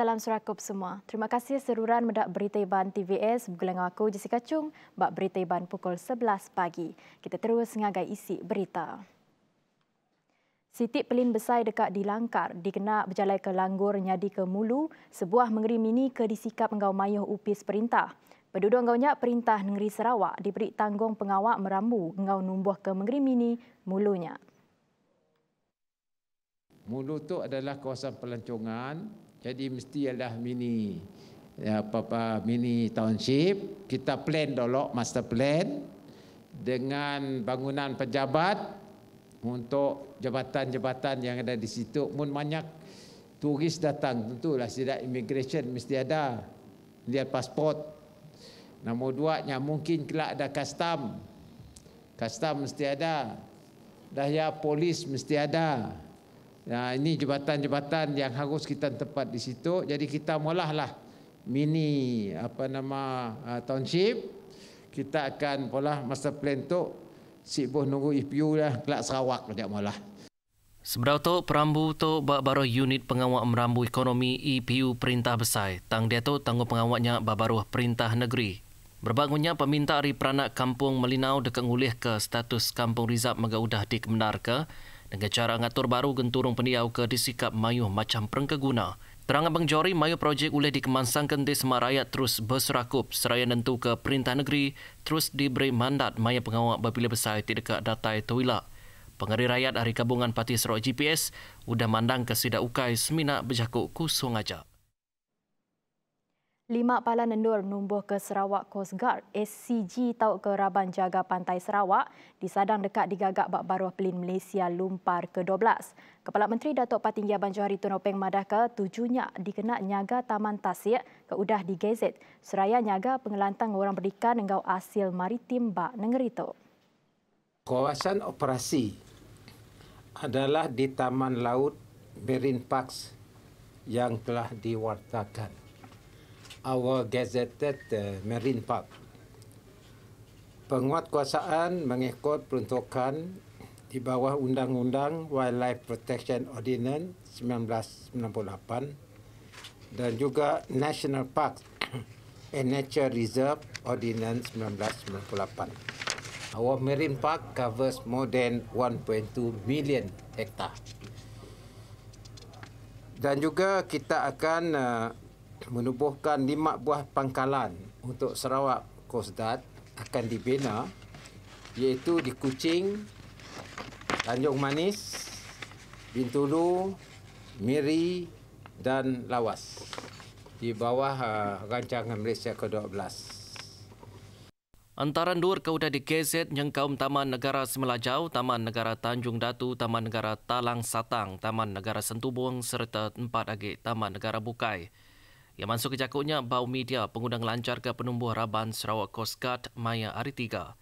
salam serakup semua. Terima kasih seruan medak berita iban TVS bergelengau aku Jessica Chung bak berita iban pukul 11 pagi. Kita terus mengagai isi berita. Sitik pelin besar dekat di Langkar dikena berjalan ke Langgur nyadi ke Mulu sebuah mengeri mini ke disikap engau mayuh upis perintah. Penduduk engau nyak perintah negeri Sarawak diberi tanggung pengawak merambu engau numbuh ke mengeri mini mulunya. Mulu itu adalah kawasan pelancongan jadi mesti adalah mini ya, apa mini township kita plan dulu master plan dengan bangunan pejabat untuk jabatan-jabatan yang ada di situ pun banyak turis datang tentulah sidak immigration mesti ada lihat pasport nombor dua nya mungkin kelak ada custom custom mesti ada daya polis mesti ada Nah, ini jebatan-jebatan yang harus kita tempat di situ. Jadi kita mulahlah mini apa nama uh, township. Kita akan pula master plan tu si boh nunggu IPU dah kelak Sarawak dekat mulah. Sebab tu perambu tu baru unit pengawal merambu ekonomi IPU e perintah besar. Tang dia tu tanggung pengawalnya baru perintah negeri. Berbangunnya peminta dari peranak kampung Melinau dekat ngulih ke status kampung Rizab Megaudah udah Kemenar ke, dengan cara ngatur baru genturung pendiau ke disikap mayuh macam perengkeguna. Terang Abang Jori, mayuh projek boleh dikemansangkan di semak rakyat terus berserakup seraya tentu ke perintah negeri terus diberi mandat mayuh pengawak berpilih besar di dekat datai Tuila. Pengeri rakyat dari gabungan Parti Serok GPS sudah mandang ke sidak ukai semina berjakuk kusung ajak. Lima pala nendur numbuh ke Sarawak Coast Guard, SCG tau ke Raban Jaga Pantai Sarawak, disadang dekat digagak Bak Baru Pelin Malaysia Lumpar ke-12. Kepala Menteri Datuk Patinggia Banjohari Hari Tun Openg Madaka tujuhnya dikenak nyaga Taman Tasik ke Udah di Gazet, seraya nyaga pengelantang orang berdikan dengan hasil maritim Bak negeri itu. Kawasan operasi adalah di Taman Laut Berin Parks yang telah diwartakan our gazetted uh, eh, marine park. Penguatkuasaan mengikut peruntukan di bawah Undang-Undang Wildlife Protection Ordinance 1998 dan juga National Park and Nature Reserve Ordinance 1998. Our marine park covers more than 1.2 million hektar. Dan juga kita akan uh, menubuhkan lima buah pangkalan untuk Sarawak Kosdat akan dibina iaitu di Kuching, Tanjung Manis, Bintulu, Miri dan Lawas di bawah uh, rancangan Malaysia ke-12. Antara dur kauda di KZ yang kaum Taman Negara Semelajau, Taman Negara Tanjung Datu, Taman Negara Talang Satang, Taman Negara Sentubung serta empat lagi Taman Negara Bukai yang masuk ke jakutnya bau media pengundang lancar ke penumbuh Raban Sarawak Coast Guard Maya Aritiga.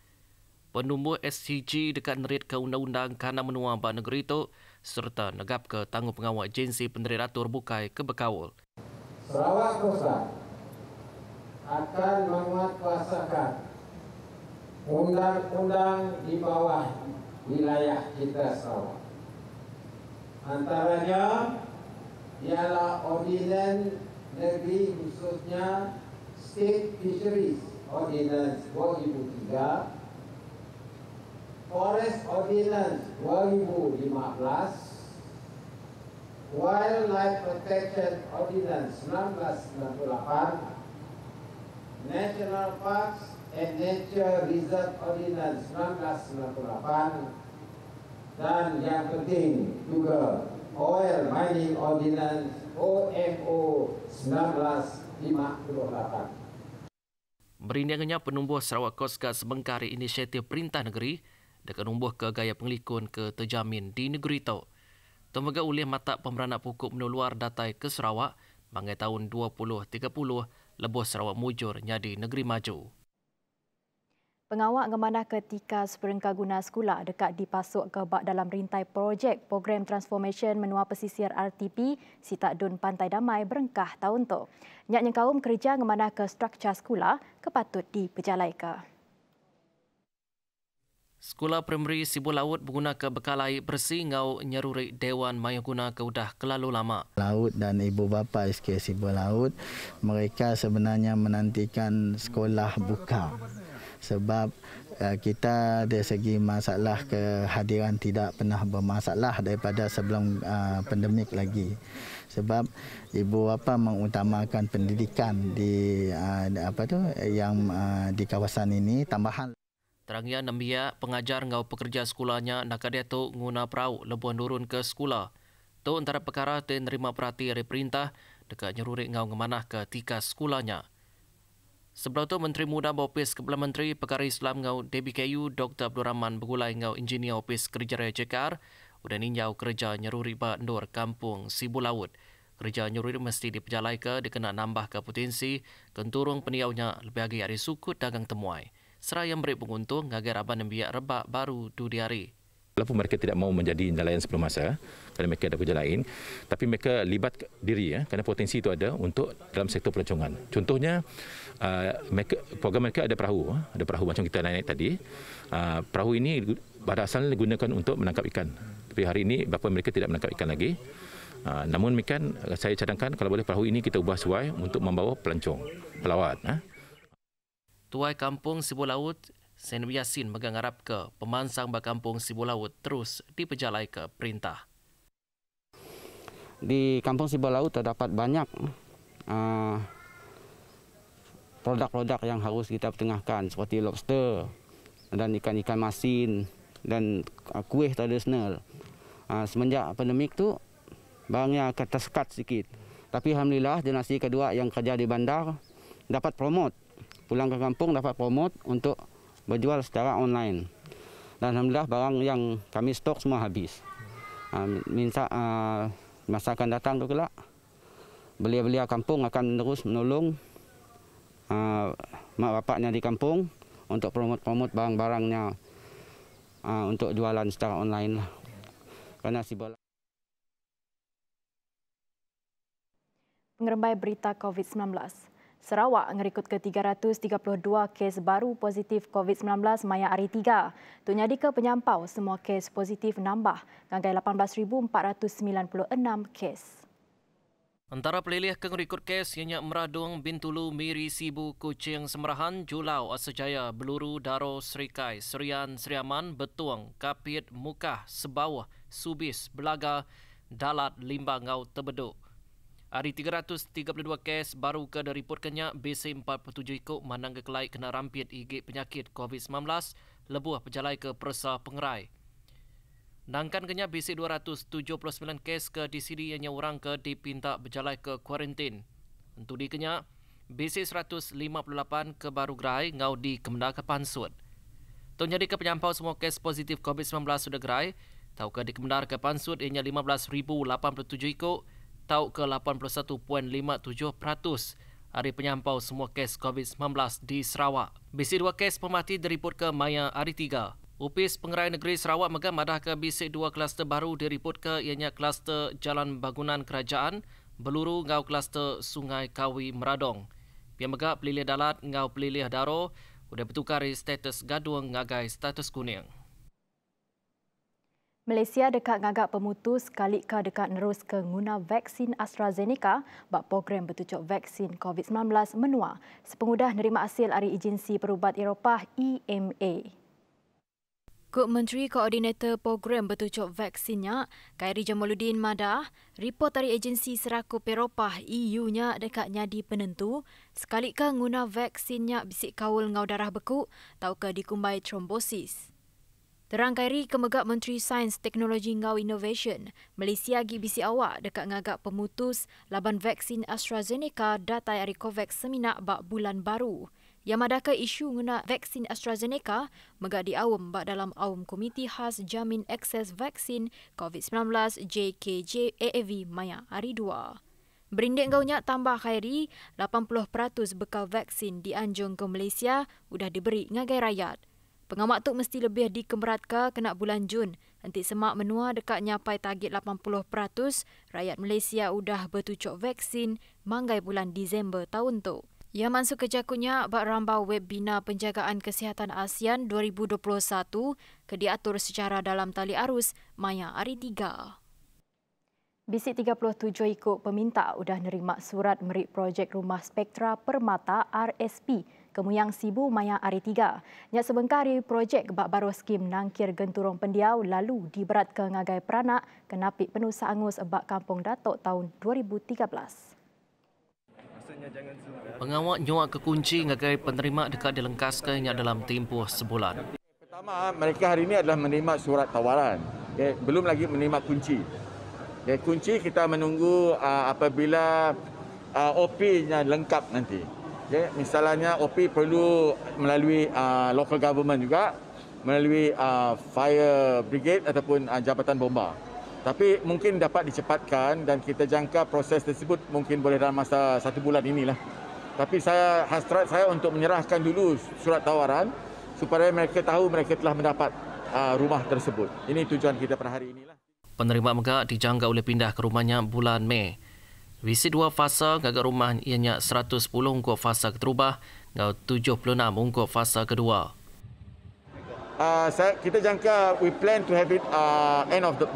Penumbuh SCG dekat nerit ke undang-undang kanan menua bahan negeri itu serta negap ke tanggung pengawal agensi penderiratur bukai ke Bekawul. Sarawak Coast Guard akan menguatkuasakan undang-undang di bawah wilayah kita Sarawak. Antaranya ialah ordinan negeri khususnya State Fisheries Ordinance 2003 Forest Ordinance 2015 Wildlife Protection Ordinance 1998 National Parks and Nature Reserve Ordinance 1998 dan yang penting juga Oil Mining Ordinance OMO 1958. Merindingnya penumbuh Sarawak Coast Guard sebengkari inisiatif perintah negeri dengan numbuh ke gaya pengelikun ke terjamin di negeri itu. Temaga ulih mata pemeranak pokok menu datai ke Sarawak mangai tahun 2030 lebuh Sarawak mujur nyadi negeri maju. Pengawal Gemanah Ketika Seperengka Guna Sekolah dekat dipasuk ke bak dalam rintai projek program transformation menua pesisir RTP Sitak Dun Pantai Damai Berengkah tahun tu. Nyaknya kaum kerja Gemanah ke struktur sekolah kepatut dipejalai ke. Sekolah Primeri Sibu Laut menggunakan ke bekal air bersih ngau nyeruri Dewan Maya Guna ke udah kelalu lama. Laut dan ibu bapa SK Sibu Laut, mereka sebenarnya menantikan sekolah buka sebab uh, kita dari segi masalah kehadiran tidak pernah bermasalah daripada sebelum uh, pandemik lagi sebab ibu bapa mengutamakan pendidikan di uh, apa tu yang uh, di kawasan ini tambahan Terangnya Nambia, pengajar ngau pekerja sekolahnya nak dia Tu Nguna Prau lebuan turun ke sekolah. Tu antara perkara tu nerima perhati dari perintah dekat nyeruri ngau ngemanah ke tika sekolahnya. Sebelum itu, Menteri Muda Bopis Kepala Menteri Pekara Islam Ngau DBKU Dr. Abdul Rahman Begulai Ngau Injinia Bopis Kerja Raya Cekar udah ninjau kerja nyeruri bandur kampung Sibu Laut. Kerja nyeruri mesti diperjalai ke dikena nambah ke potensi kenturung peniaunya lebih lagi dari suku dagang temuai. Seraya memberi penguntung agar raban yang biak rebak baru du hari walaupun mereka tidak mahu menjadi nelayan sebelum masa kerana mereka ada kerja lain tapi mereka libat diri ya kerana potensi itu ada untuk dalam sektor pelancongan contohnya uh, mereka, program mereka ada perahu ya, ada perahu macam kita naik, tadi uh, perahu ini pada asalnya digunakan untuk menangkap ikan tapi hari ini bapa mereka tidak menangkap ikan lagi uh, namun demikian saya cadangkan kalau boleh perahu ini kita ubah suai untuk membawa pelancong pelawat. Ya. Tuai Kampung Sibu Laut Sen Yasin mengharap ke pemansang berkampung Sibulaut terus dipejalai ke perintah. Di kampung Sibulaut terdapat banyak eh, produk-produk uh, yang harus kita pertengahkan seperti lobster dan ikan-ikan masin dan uh, kuih tradisional. Uh, semenjak pandemik tu barangnya akan tersekat sikit. Tapi Alhamdulillah generasi kedua yang kerja di bandar dapat promote. Pulang ke kampung dapat promote untuk berjual secara online. Dan alhamdulillah barang yang kami stok semua habis. Uh, minta uh, masa akan datang tu kelak belia-belia kampung akan terus menolong uh, mak bapaknya di kampung untuk promote-promote barang-barangnya uh, untuk jualan secara online lah. Karena si bola. Pengerembai berita COVID-19. Sarawak ngerikut ke 332 kes baru positif COVID-19 maya hari 3. Tu Nyadika penyampau semua kes positif nambah dengan 18,496 kes. Antara pelilih kengerikut kes ianya Meradung, Bintulu, Miri, Sibu, Kucing, Semerahan, Julau, Asajaya, Beluru, Daro, Serikai, Serian, Seriaman, Betuang, Kapit, Mukah, Sebawah, Subis, Belaga, Dalat, Limbangau, Tebeduk. Hari 332 kes baru ke diriport kenyak BC47 ikut manang ke kelai kena rampit igit penyakit COVID-19 lebuah pejalai ke Persa Pengerai. Nangkan kenya BC279 kes ke di sini yang orang ke dipinta berjalan ke kuarantin. Untuk di kenya, BC158 ke baru gerai ngau di kemenda ke pansut. Tu jadi ke penyampau semua kes positif COVID-19 sudah gerai, tahu ke di kemenda ke pansut ianya 15,087 ikut, tau ke 81.57% hari penyampau semua kes COVID-19 di Sarawak. BC2 kes pemati direport ke Maya hari tiga. Upis Pengerai Negeri Sarawak Megah madah ke BC2 kluster baru direport ke ianya kluster Jalan Bangunan Kerajaan, Beluru ngau kluster Sungai Kawi Meradong. Pihak Megah pelilih dalat ngau pelilih daro, Udah bertukar status gaduang ngagai status kuning. Malaysia dekat ngagak pemutus sekali ke dekat nerus ke guna vaksin AstraZeneca bak program bertujuk vaksin COVID-19 menua sepengudah nerima hasil dari agensi perubat Eropah EMA. Kut Menteri Koordinator Program Bertucuk Vaksinnya, Khairi Jamaluddin Madah, report dari agensi serakup Eropah EU-nya dekat nyadi penentu, sekalikah guna vaksinnya bisik kaul ngau darah beku, tau ke dikumbai trombosis. Terangkairi kemegap Menteri Sains Teknologi Ngau Innovation, Malaysia GBC Awak dekat ngagap pemutus laban vaksin AstraZeneca datai dari COVAX seminak bak bulan baru. Yang madaka isu mengenai vaksin AstraZeneca megak awam bak dalam awam komiti khas jamin akses vaksin COVID-19 JKJ AAV Maya hari 2. Berindik gaunya tambah khairi, 80% bekal vaksin dianjung ke Malaysia sudah diberi ngagai rakyat. Pengamat tu mesti lebih dikemeratkan kena bulan Jun. Nanti semak menua dekat nyapai target 80%, rakyat Malaysia udah bertucuk vaksin manggai bulan Disember tahun tu. Ia masuk kerja kunya bak ramba Webina penjagaan kesihatan ASEAN 2021 ke diatur secara dalam tali arus Maya Ari 3. Bisik 37 ikut peminta sudah nerima surat merik projek rumah spektra permata RSP Kemuyang Sibu Maya Aritiga. Nyat di projek bak baru skim Nangkir Genturong Pendiau lalu diberat ke Ngagai Peranak kenapi penuh seangus bak Kampung Datuk tahun 2013. Pengawal nyawa kekunci ngagai penerima dekat dilengkaskannya dalam tempoh sebulan. Pertama, mereka hari ini adalah menerima surat tawaran. belum lagi menerima kunci. kunci kita menunggu ah, apabila uh, ah, OP-nya lengkap nanti. Okay, misalnya OP perlu melalui uh, local government juga melalui uh, fire brigade ataupun uh, jabatan bomba. Tapi mungkin dapat dicepatkan dan kita jangka proses tersebut mungkin boleh dalam masa satu bulan inilah. Tapi saya hasrat saya untuk menyerahkan dulu surat tawaran supaya mereka tahu mereka telah mendapat uh, rumah tersebut. Ini tujuan kita per hari inilah. Penerima megah dijangka oleh pindah ke rumahnya bulan Mei. Visi dua fasa gagal rumah ianya 110 ungkuk fasa keterubah dan 76 ungkuk fasa kedua. Uh, saya, kita jangka we plan to have it uh, end of the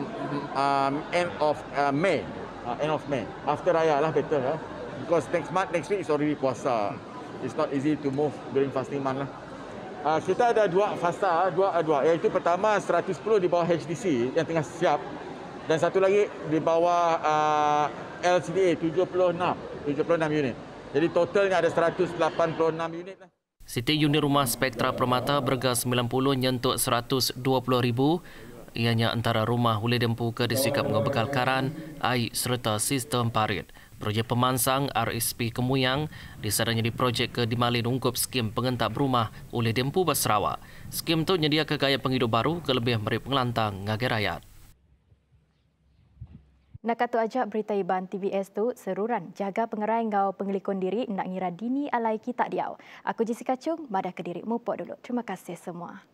um, end of uh, May, uh, end of May. After raya lah betul, lah. Because next month, next week is already puasa. It's not easy to move during fasting month lah. Uh, kita ada dua fasa, dua dua. Iaitu pertama 110 di bawah HDC yang tengah siap dan satu lagi di bawah uh, LCDA 76, 76 unit. Jadi totalnya ada 186 unit lah. Siti unit rumah Spektra Permata bergas 90 nyentuk 120 ribu. Ianya antara rumah boleh dempu ke disikap mengobekal karan, air serta sistem parit. Projek pemansang RSP Kemuyang disadanya di projek ke Dimali Nungkup skim pengentap rumah boleh dempu Basrawa. Skim itu nyedia ke gaya penghidup baru ke lebih merip ngelantang ngagai rakyat. Nak kata ajak berita iban TVS tu seruan jaga pengerai ngau pengelikon diri nak ngira dini alai kita diau. Aku Jessica Chung, madah ke diri mupok dulu. Terima kasih semua.